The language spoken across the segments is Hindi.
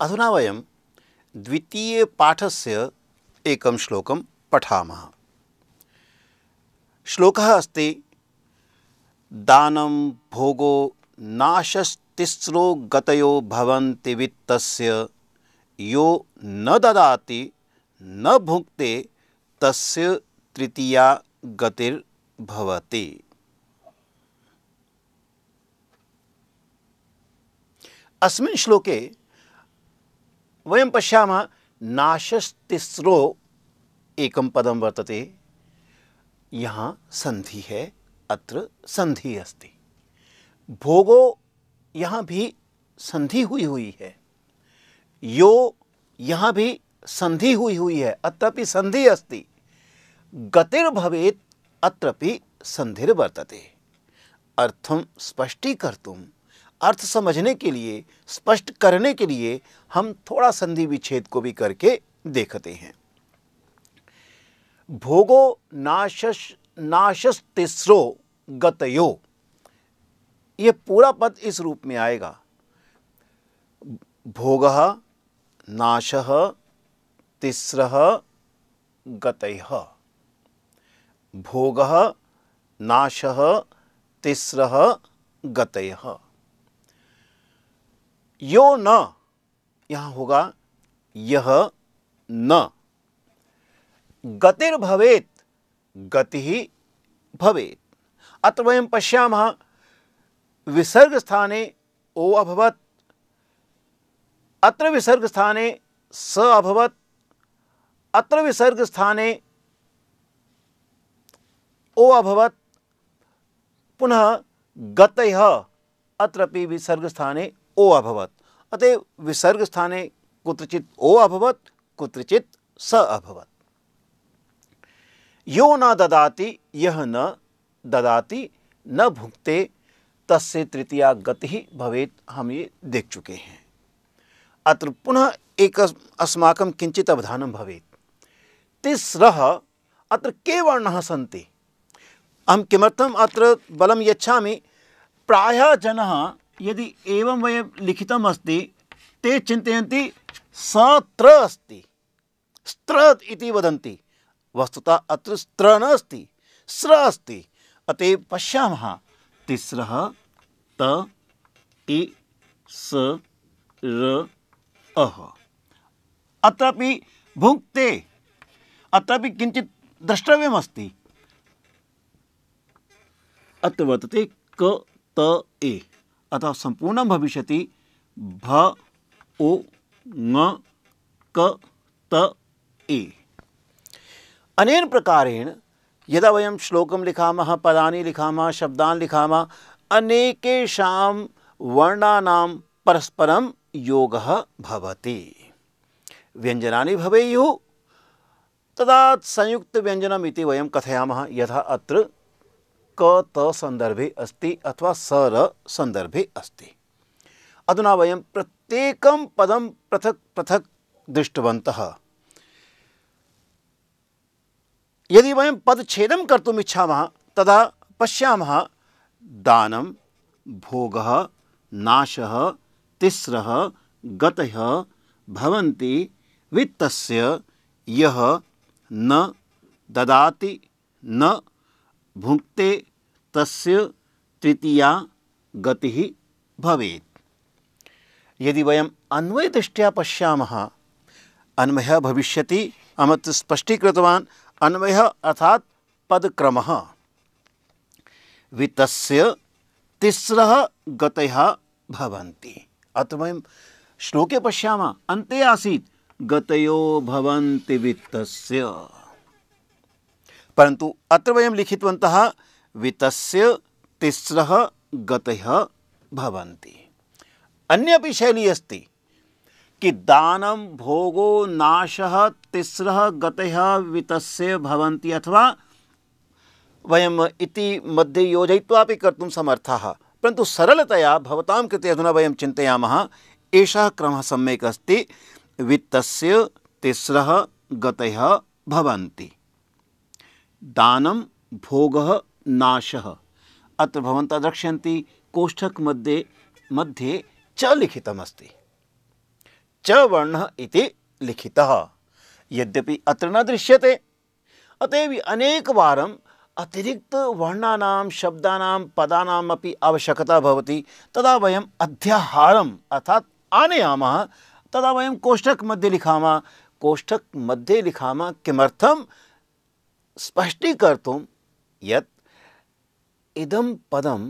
अधुना वयं द्वितीयपाठस्य एकं श्लोकं पठामः श्लोकः अस्ति दानं भोगो नाशस्तिस्रो गतयो भवन्ति वित्तस्य यो न ददाति न भुक्ते तस्य तृतीया गतिर्भवति अस्मिन् श्लोके वयम पश्यामः नाशस्तिस्रो एक पदम वर्तते यहाँ संधि है अत्र संधि अस्ति भोगो यहाँ भी संधि हुई हुई है यो यहाँ भी संधि हुई हुई है अत्रापि संधि अस्ति गतिर्भवेत् अत्रापि संधिर्वर्तते अर्थम स्पष्टीकर्तुम अर्थ समझने के लिए स्पष्ट करने के लिए हम थोड़ा संधि विच्छेद को भी करके देखते हैं भोगो नाशस नाशस तिस्रो गतयो ये पूरा पद इस रूप में आएगा भोग नाश तिस्र गत भोग नाश तिस्र गत यो न यहां होगा यह न गतिर भवेत गति ही भवेत अत अत्र वयं विसर्ग स्थाने ओ अभवत अत्र विसर्ग स्थाने स अभवत अत्र विसर्ग स्थाने ओ अभवत पुनः गत गतयः विसर्ग स्थाने ओ अभवत अतः विसर्ग स्थाने कुत्रचित ओ अभवत कुत्रचित स अभवत यो न ददाति यह न ददाति न भुक्ते तस्य तृतीया गति भवेत हम ये देख चुके हैं अत्र पुनः एक अस्माक किंचित अवधान भवेत तिस्र अत्र के वर्ण सी अहं किमर्थम अत्र बलम यच्छामि प्रायः जन यदि एवं वयं लिखितम् अस्ति ते चिन्तयन्ति सत्र अस्ति स्त्र इति वदन्ति वस्तुतः अत्र स्त्र नास्ति स्र अस्ति अत एव पश्यामः तिस्रः त इ स र अह अत्रापि भुङ्क्ते अत्रापि किञ्चित् द्रष्टव्यमस्ति अत्र वर्तते क त ए अतः संपूर्ण भविष्य भ ओ ङ क त ए अनेन प्रकारेण यदा वयं श्लोकं लिखामः पदानि लिखामः शब्दान् लिखामः अनेकेषां वर्णानां परस्परं योगः भवति व्यञ्जनानि भवेयुः तदा संयुक्तव्यञ्जनम् इति वयं कथयामः यथा अत्र क त सन्दर्भे अस्ति अथवा स र सन्दर्भे अस्ति अधुना वयं प्रत्येकं पदं पृथक् पृथक् दृष्टवन्तः यदि वयं पदच्छेदं कर्तुम् इच्छामः तदा पश्यामः दानं भोगः नाशः तिस्रः गतः भवन्ति वित्तस्य यः न ददाति न भुङ्क्ते तस्य तृतीया गतिः भवे यदि वयम् अन्वयदृष्ट्या पश्यामः अन्वयः भविष्यति अहं तु स्पष्टीकृतवान् अन्वयः अर्थात् पदक्रमः वित्तस्य तिस्रः गतयः भवन्ति अतः वयं श्लोके पश्यामः अन्ते आसीत् गतयो भवन्ति वित्तस्य परंतु अत्र वयं लिखितवन्तः वितस्य तिस्रः गतयः भवन्ति अन्य अपि शैली अस्ति कि दानं भोगो नाशः तिस्रः गतयः वितस्य भवन्ति अथवा वयम् इति मध्ये योजयित्वा अपि कर्तुं समर्थाः परन्तु सरलतया भवतां कृते अधुना वयं चिन्तयामः एषः क्रमः सम्यक् अस्ति वित्तस्य तिस्रः गतयः भवन्ति दानं भोग नाशः अत्र भवन्तः द्रक्ष्यन्ति कोष्ठकमध्ये मध्ये च लिखितमस्ति च वर्णः इति लिखितः यद्यपि अत्र न दृश्यते अतएव अनेकवारम् अतिरिक्तवर्णानां शब्दानां पदानाम् आवश्यकता भवति तदा वयम् अध्याहारम् अर्थात् आनयामः तदा वयं कोष्ठकमध्ये लिखामः कोष्ठकमध्ये लिखामः किमर्थं स्पष्टीकर्तुं यत् इदं पदं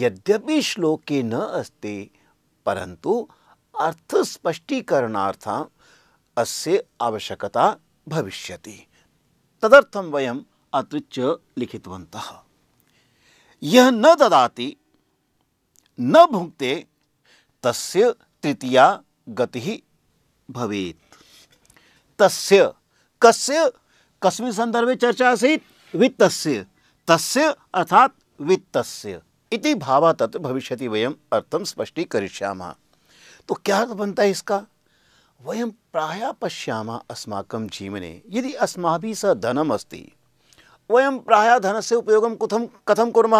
यद्यपि श्लोके न अस्ति परन्तु अर्थस्पष्टीकरणार्थम् अस्य आवश्यकता भविष्यति तदर्थं वयम् अत्र च लिखितवन्तः यः न ददाति न भुङ्क्ते तस्य तृतीया गतिः भवेत् तस्य कस्य कस्मिन् सन्दर्भे चर्चा आसी वित्त तस्य अर्थात वित्त इति भाव तत्व भविष्य भविष्यति वयम् स्पष्टी स्पष्टीकरिष्यामः तो क्या अर्थ बनता है इसका वयं प्राय पश्यामः अस्माकं जीवने यदि अस्मा स धनम् अस्ति प्राय धन से उपयोग कथम कथम कूम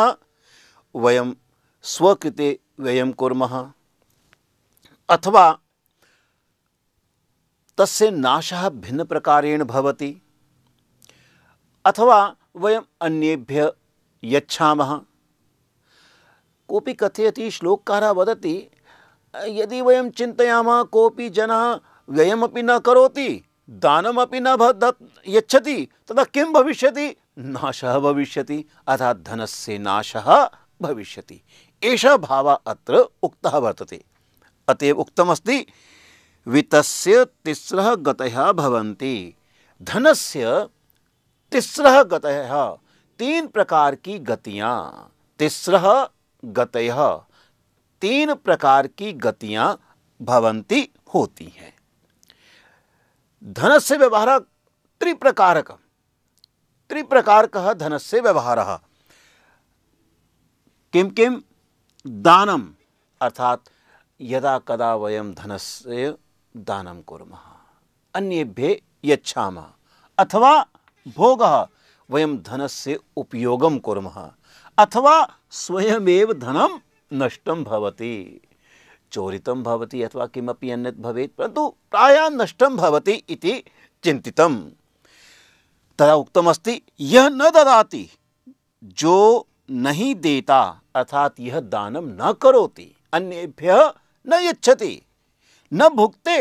वयं स्वकृते व्यय कूम अथवा तस्य नाशः भिन्न प्रकारेण भवति अथवा वयम् अन्येभ्य यच्छामः कोऽपि कथयति श्लोककारः वदति यदि वयं चिन्तयामः कोऽपि जनः व्ययमपि न करोति दानमपि न यच्छति तदा किं भविष्यति नाशः भविष्यति अर्थात् धनस्य नाशः भविष्यति एषः भावः अत्र उक्तः वर्तते अत उक्तमस्ति वित्तस्य तिस्रः गतयः भवन्ति धनस्य तिस्रह गत तीन प्रकार की गतियां तिस्रह गत तीन प्रकार की गतियां भवंती होती हैं धनस्य व्यवहार त्रिप्रकार त्रिप्रकारक त्रिप्रकारक धनस्य व्यवहार किम किम दानम अर्थात यदा कदा वयम धनस्य दानम कुर्मः अन्येभ्य यच्छामः अथवा भोग वयम धन से उपयोग कूम अथवा स्वयं धनं नष्ट भवति चोरी भवति अथवा किमपि अन्यत् भवेत् परन्तु प्रायः नष्टं भवति इति तदा उक्तमस्ति यह न ददाति जो नहीं देता अर्थात यह दानम न करोति अन्येभ्य न यछति न भुक्ते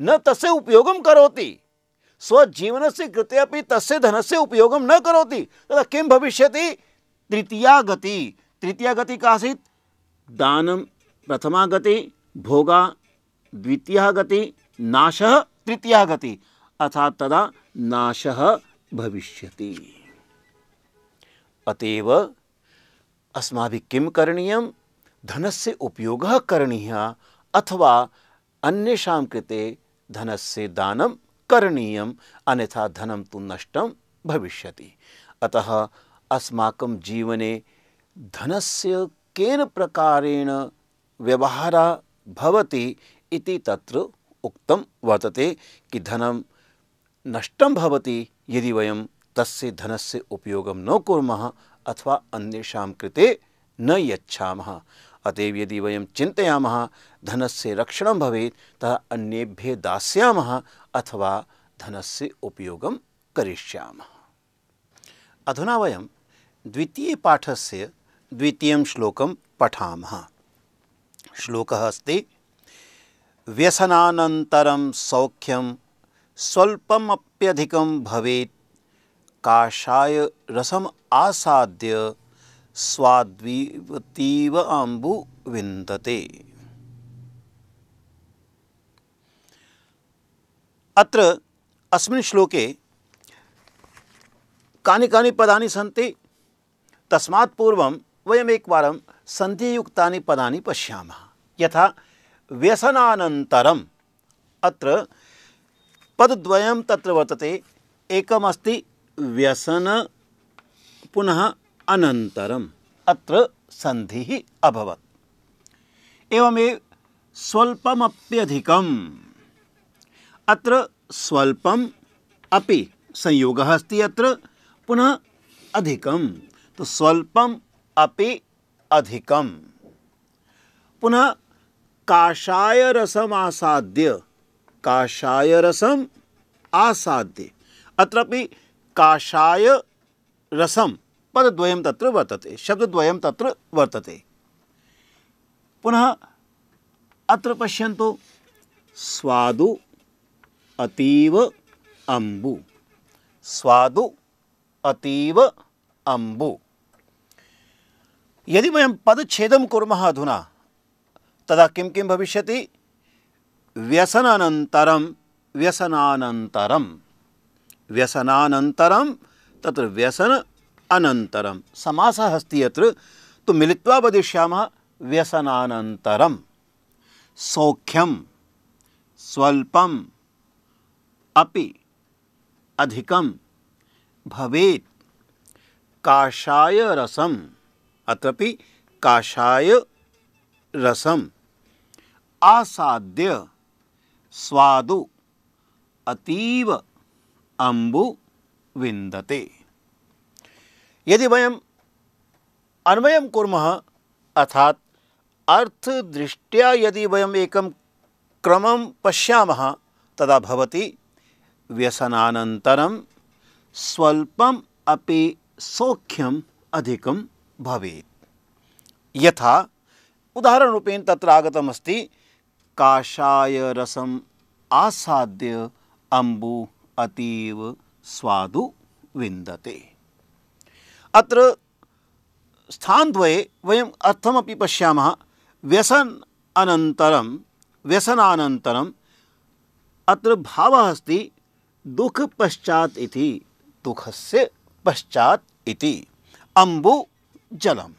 न तसे उपयोगम करोती स्वजीवन से कृते तस् धन से उपयोग न करोती तथा किम भविष्य तृतीया गति तृतीया गति का दान प्रथमा गति भोगा द्वितीय गति नाश तृतीया गति अर्थात तदा नाश भविष्य अतएव अस्म किं धन से उपयोग करनीय अथवा अन्य कृते धनस्य दान करनीय अन्यथा धनम तो नष्ट भविष्य अतः अस्माक जीवने धनस्य केन प्रकारेण व्यवहार भवति इति तत्र उक्तं वर्तते कि धनं नष्टं भवति यदि वयं तस्य धनस्य उपयोगं न कुर्मः अथवा अन्येषां कृते न यच्छामः अतएव यदि वयं चिन्तयामः धनस्य रक्षणं भवेत् तः अन्येभ्यः दास्यामः अथवा धनस्य उपयोगं करिष्यामः अधुना वयं द्वितीयपाठस्य द्वितीयं श्लोकं पठामः श्लोकः अस्ति व्यसनानन्तरं सौख्यं स्वल्पमप्यधिकं भवेत् काषाय रसम आसाद्य स्वाद्वीवतीव आम्बु विंदते अत्र अस्मिन् श्लोके कानि कानि पदानि सन्ति तस्मात् पूर्वं वयम् एकवारं सन्धियुक्तानि पदानि पश्यामः यथा व्यसनानन्तरम् अत्र पदद्वयं तत्र वर्तते एकमस्ति व्यसन पुनः अनंतरम अत्र संधि ही अभवत एवमेव स्वल्पमप्यधिकम अत्र स्वल्पम अपि संयोग अस्ति अत्र पुनः अधिकम तो स्वल्पम अपि अधिकम पुनः काषाय रसम आसाद्य काषाय रसम आसाद्य अत्रापि काषाय रसम पदद्वयं तत्र वर्तते शब्दद्वयं तत्र वर्तते पुनः अत्र पश्यन्तु स्वादु अतीव अम्बु स्वादु अतीव अम्बु यदि वयं पदच्छेदं कुर्मः अधुना तदा किं किं भविष्यति व्यसनानन्तरं व्यसनानन्तरं व्यसनानन्तरं तत्र व्यसन अनंतरम समास हस्ती अत्र तो मिलित्वा वदिष्याम व्यसनानंतरम सौख्यम स्वल्पम अपि अधिकम भवेत काषाय रसम अत्रपि काषाय रसम आसाद्य स्वादु अतीव अंबु विंदते यदि वयम् अन्वयं कुर्मः अर्थात् अर्थदृष्ट्या यदि वयम् एक क्रम पशा तदा व्यसनान स्वल्पम स्वल्पम् अपि सौख्यम् अधिकं भवेत् यथा उदाहरणरूपेण तत्र आगतमस्ति रसम आसाद्य अंबु अतीव स्वादु विंदते अत्र स्थानद्वये वयम् अर्थमपि पश्यामः व्यसन अनन्तरं व्यसनानन्तरम् अत्र भावः अस्ति दुःखपश्चात् इति दुःखस्य पश्चात् इति अम्बुजलम्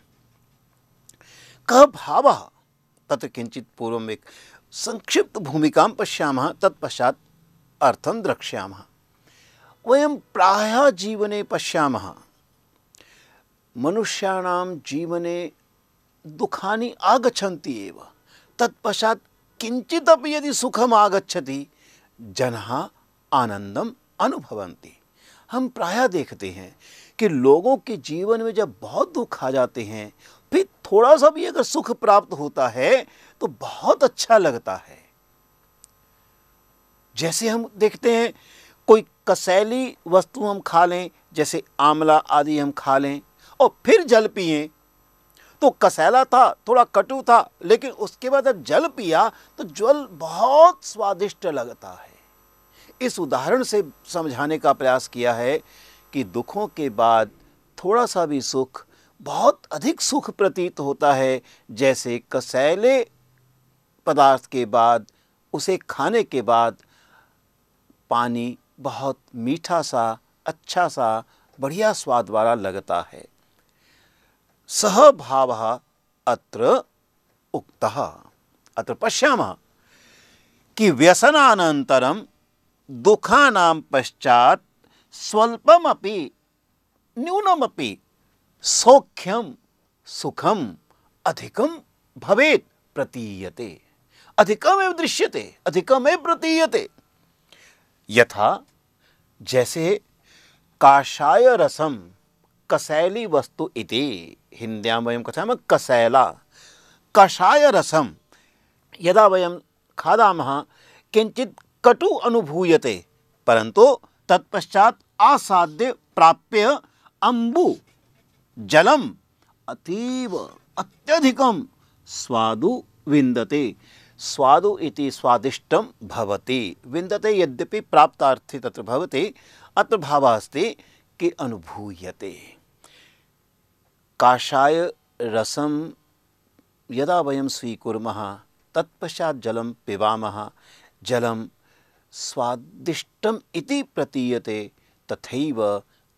कः भावः तत्र किञ्चित् पूर्वम् एक संक्षिप्तभूमिकां पश्यामः तत्पश्चात् अर्थं द्रक्ष्यामः वयं प्रायः जीवने पश्यामः मनुष्याणाम जीवने दुखा आगछन्ति एव तत्पश्चात् किंचित यदि सुखम आगछति जनाः आनंदम अनुभवन्ति हम प्रायः देखते हैं कि लोगों के जीवन में जब बहुत दुख आ जाते हैं फिर थोड़ा सा भी अगर सुख प्राप्त होता है तो बहुत अच्छा लगता है जैसे हम देखते हैं कोई कसैली वस्तु हम खा लें जैसे आंवला आदि हम खा लें और फिर जल पिए तो कसैला था थोड़ा कटु था लेकिन उसके बाद जब जल पिया तो जल बहुत स्वादिष्ट लगता है इस उदाहरण से समझाने का प्रयास किया है कि दुखों के बाद थोड़ा सा भी सुख बहुत अधिक सुख प्रतीत होता है जैसे कसैले पदार्थ के बाद उसे खाने के बाद पानी बहुत मीठा सा अच्छा सा बढ़िया स्वाद वाला लगता है सह भाव अत्र उक्तः अत्र पश्यामः कि व्यसनानन्तरं दुःखानां पश्चात् स्वल्पमपि न्यूनमपि सौख्यं सुखम अधिकम भवेत प्रतीयते अधिकमेव दृश्यते अधिकमेव प्रतीयते यथा जैसे काषाय कसैली वस्तु इति हिन्द्यां वह कथा कसैला कषाय रसम यदा वह खादा किञ्चित् कटु अनुभूयते परंतु तत्पश्चात आसाद्य प्राप्य अंबु जलम अतीव अत्यधिक स्वादु विंदते स्वादु इति स्वादिष्ट भवति विंदते यद्यपि प्राप्तार्थी तत्र भवति अत्र भावः अस्ति कि अनुभूयते काषाय रसम यदा वयं स्वीकुर्मः तत्पश्चात् जलं पिबामः जलम स्वादिष्टम इति प्रतीयते तथैव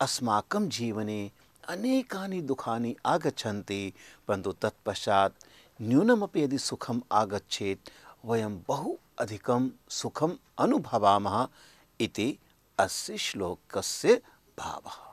अस्माकं जीवने अनेकानि दुखानि आगच्छन्ति परन्तु तत्पश्चात् न्यूनमपि यदि सुखम् आगच्छेत् वयं बहु अधिकं सुखम् अनुभवामः इति अस्य श्लोकस्य भावः